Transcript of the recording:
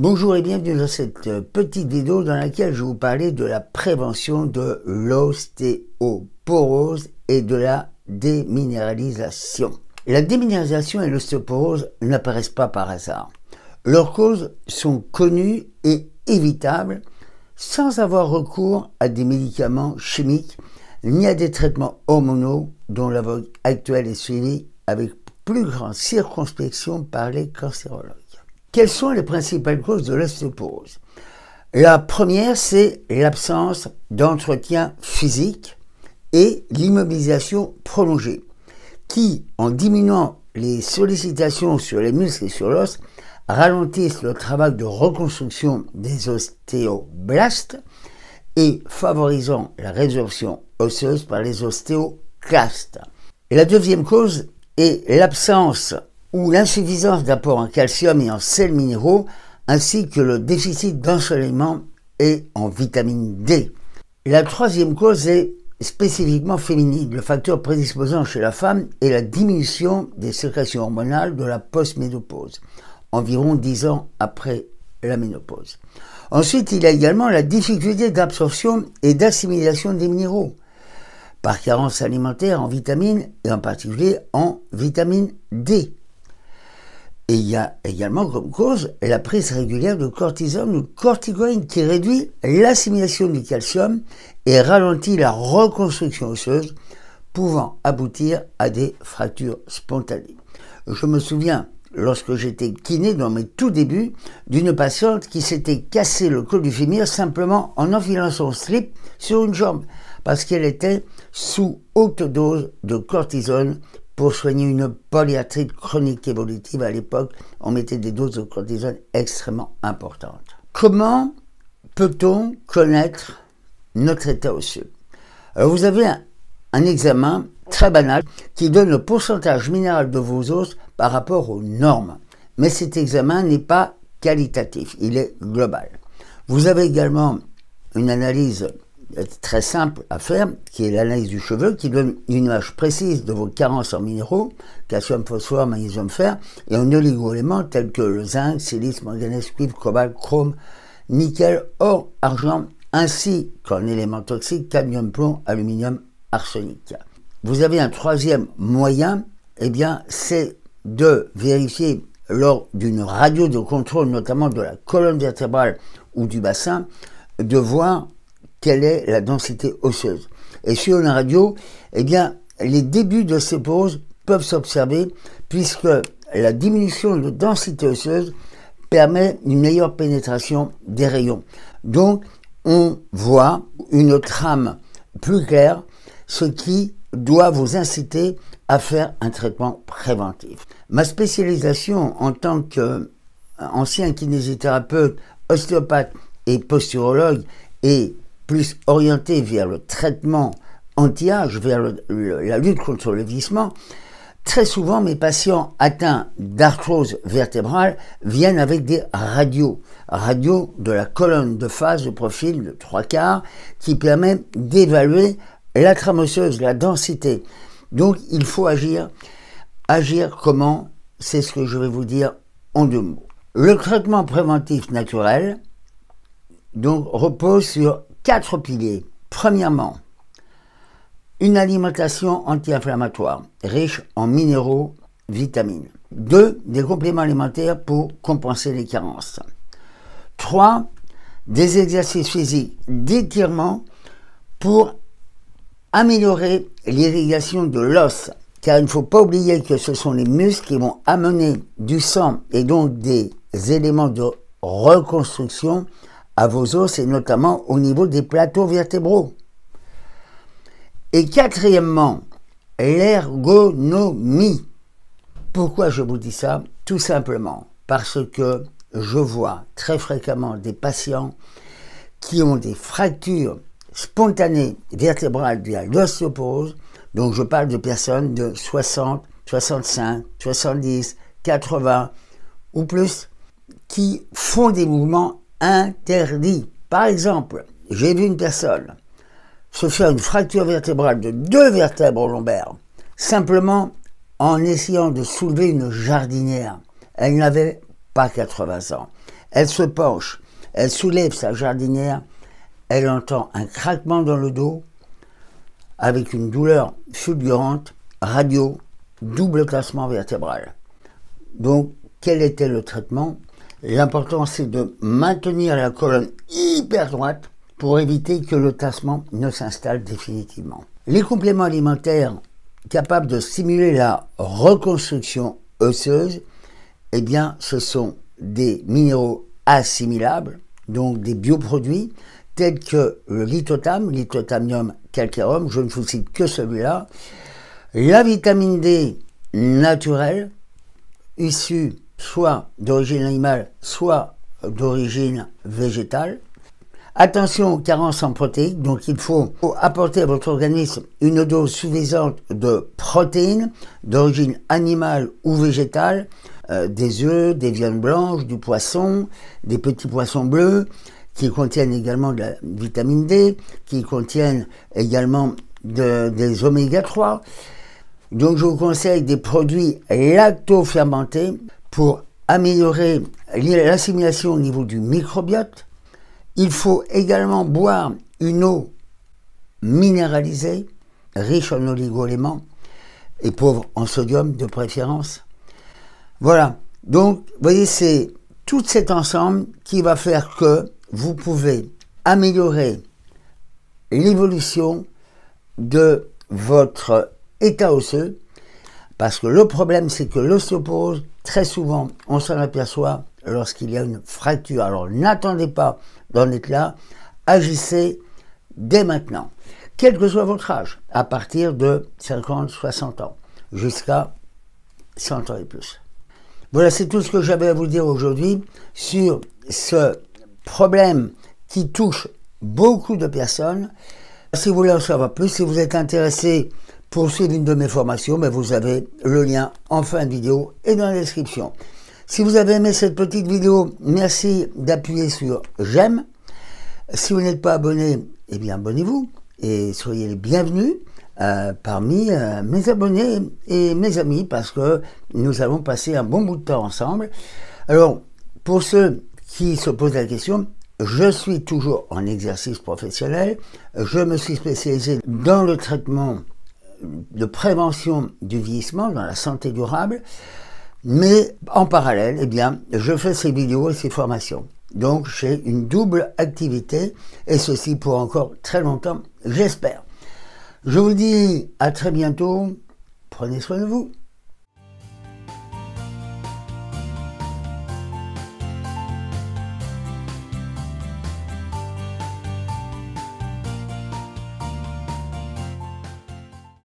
Bonjour et bienvenue dans cette euh, petite vidéo dans laquelle je vais vous parler de la prévention de l'ostéoporose et de la déminéralisation. La déminéralisation et l'ostéoporose n'apparaissent pas par hasard. Leurs causes sont connues et évitables sans avoir recours à des médicaments chimiques ni à des traitements hormonaux dont la vogue actuelle est suivie avec plus grande circonspection par les cancérologues. Quelles sont les principales causes de l'ostéoporose La première, c'est l'absence d'entretien physique et l'immobilisation prolongée, qui, en diminuant les sollicitations sur les muscles et sur l'os, ralentissent le travail de reconstruction des ostéoblastes et favorisant la résorption osseuse par les ostéoclastes. La deuxième cause est l'absence ou l'insuffisance d'apport en calcium et en sel minéraux, ainsi que le déficit d'ensoleillement et en vitamine D. La troisième cause est spécifiquement féminine. Le facteur prédisposant chez la femme est la diminution des sécrétions hormonales de la post-ménopause, environ 10 ans après la ménopause. Ensuite, il y a également la difficulté d'absorption et d'assimilation des minéraux, par carence alimentaire en vitamines et en particulier en vitamine D. Et il y a également comme cause la prise régulière de cortisone ou corticoïne qui réduit l'assimilation du calcium et ralentit la reconstruction osseuse, pouvant aboutir à des fractures spontanées. Je me souviens, lorsque j'étais kiné dans mes tout débuts, d'une patiente qui s'était cassé le col du fémur simplement en enfilant son slip sur une jambe, parce qu'elle était sous haute dose de cortisone pour soigner une polyarthrite chronique évolutive. À l'époque, on mettait des doses de cortisone extrêmement importantes. Comment peut-on connaître notre état osseux Alors euh, Vous avez un, un examen très banal qui donne le pourcentage minéral de vos os par rapport aux normes. Mais cet examen n'est pas qualitatif, il est global. Vous avez également une analyse très simple à faire, qui est l'analyse du cheveu, qui donne une image précise de vos carences en minéraux, calcium, phosphore, magnésium, fer, et en oligo-éléments tels que le zinc, silice, manganèse, cuivre, cobalt, chrome, nickel, or, argent, ainsi qu'en éléments toxiques, cadmium, plomb, aluminium, arsenic. Vous avez un troisième moyen, et eh bien, c'est de vérifier lors d'une radio de contrôle, notamment de la colonne vertébrale ou du bassin, de voir quelle est la densité osseuse. Et sur la radio, eh bien, les débuts de ces pauses peuvent s'observer puisque la diminution de densité osseuse permet une meilleure pénétration des rayons. Donc, on voit une trame plus claire, ce qui doit vous inciter à faire un traitement préventif. Ma spécialisation en tant qu'ancien euh, kinésithérapeute, ostéopathe et posturologue est plus orienté vers le traitement anti-âge, vers la lutte contre le vieillissement, très souvent mes patients atteints d'arthrose vertébrale viennent avec des radios, radios de la colonne de phase de profil de trois quarts qui permettent d'évaluer la trame la densité. Donc il faut agir. Agir comment C'est ce que je vais vous dire en deux mots. Le traitement préventif naturel donc, repose sur quatre piliers. Premièrement, une alimentation anti-inflammatoire, riche en minéraux, vitamines. Deux, des compléments alimentaires pour compenser les carences. Trois, des exercices physiques d'étirement pour améliorer l'irrigation de l'os. Car il ne faut pas oublier que ce sont les muscles qui vont amener du sang et donc des éléments de reconstruction à vos os et notamment au niveau des plateaux vertébraux. Et quatrièmement, l'ergonomie. Pourquoi je vous dis ça Tout simplement parce que je vois très fréquemment des patients qui ont des fractures spontanées vertébrales via l'ostéoporose. Donc je parle de personnes de 60, 65, 70, 80 ou plus qui font des mouvements interdit. Par exemple, j'ai vu une personne se faire une fracture vertébrale de deux vertèbres lombaires, simplement en essayant de soulever une jardinière. Elle n'avait pas 80 ans. Elle se penche, elle soulève sa jardinière, elle entend un craquement dans le dos avec une douleur fulgurante, radio, double classement vertébral. Donc, quel était le traitement L'important, c'est de maintenir la colonne hyper droite pour éviter que le tassement ne s'installe définitivement. Les compléments alimentaires capables de stimuler la reconstruction osseuse, eh bien, ce sont des minéraux assimilables, donc des bioproduits, tels que le lithotam, lithotamium calcarum, je ne vous cite que celui-là, la vitamine D naturelle, issue soit d'origine animale, soit d'origine végétale. Attention aux carences en protéines, donc il faut apporter à votre organisme une dose suffisante de protéines d'origine animale ou végétale, euh, des œufs, des viandes blanches, du poisson, des petits poissons bleus, qui contiennent également de la vitamine D, qui contiennent également des oméga 3. Donc je vous conseille des produits lactofermentés pour améliorer l'assimilation au niveau du microbiote, il faut également boire une eau minéralisée, riche en oligo-éléments et pauvre en sodium de préférence. Voilà. Donc, vous voyez, c'est tout cet ensemble qui va faire que vous pouvez améliorer l'évolution de votre état osseux parce que le problème, c'est que l'ostéoporose, très souvent, on s'en aperçoit lorsqu'il y a une fracture. Alors n'attendez pas d'en être là, agissez dès maintenant, quel que soit votre âge, à partir de 50, 60 ans, jusqu'à 100 ans et plus. Voilà, c'est tout ce que j'avais à vous dire aujourd'hui sur ce problème qui touche beaucoup de personnes. Si vous voulez en savoir plus, si vous êtes intéressé pour suivre une de mes formations, mais ben, vous avez le lien en fin de vidéo et dans la description. Si vous avez aimé cette petite vidéo, merci d'appuyer sur j'aime. Si vous n'êtes pas abonné, eh bien abonnez-vous et soyez les bienvenus euh, parmi euh, mes abonnés et mes amis parce que nous allons passer un bon bout de temps ensemble. Alors, pour ceux qui se posent la question, je suis toujours en exercice professionnel, je me suis spécialisé dans le traitement de prévention du vieillissement, dans la santé durable, mais en parallèle, eh bien, je fais ces vidéos et ces formations. Donc j'ai une double activité, et ceci pour encore très longtemps, j'espère. Je vous dis à très bientôt, prenez soin de vous.